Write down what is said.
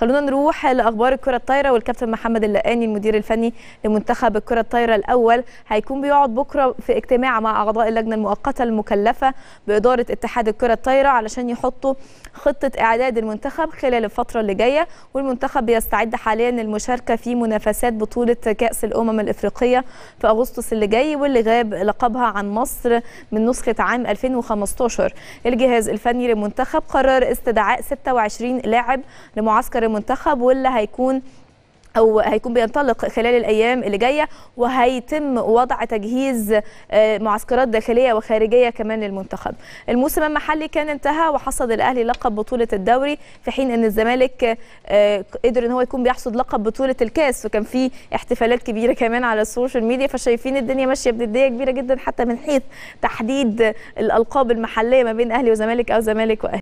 خلونا نروح لاخبار الكره الطايره والكابتن محمد اللقاني المدير الفني لمنتخب الكره الطايره الاول هيكون بيقعد بكره في اجتماع مع اعضاء اللجنه المؤقته المكلفه باداره اتحاد الكره الطايره علشان يحطوا خطه اعداد المنتخب خلال الفتره اللي جايه والمنتخب بيستعد حاليا للمشاركه في منافسات بطوله كاس الامم الافريقيه في اغسطس اللي جاي واللي غاب لقبها عن مصر من نسخه عام 2015 الجهاز الفني للمنتخب قرر استدعاء 26 لاعب لمعسكر المنتخب واللي هيكون او هيكون بينطلق خلال الايام اللي جايه وهيتم وضع تجهيز آه، معسكرات داخليه وخارجيه كمان للمنتخب. الموسم المحلي كان انتهى وحصد الاهلي لقب بطوله الدوري في حين ان الزمالك آه، قدر ان هو يكون بيحصد لقب بطوله الكاس وكان في احتفالات كبيره كمان على السوشيال ميديا فشايفين الدنيا ماشيه بنديه كبيره جدا حتى من حيث تحديد الالقاب المحليه ما بين اهلي وزمالك او زمالك واهلي.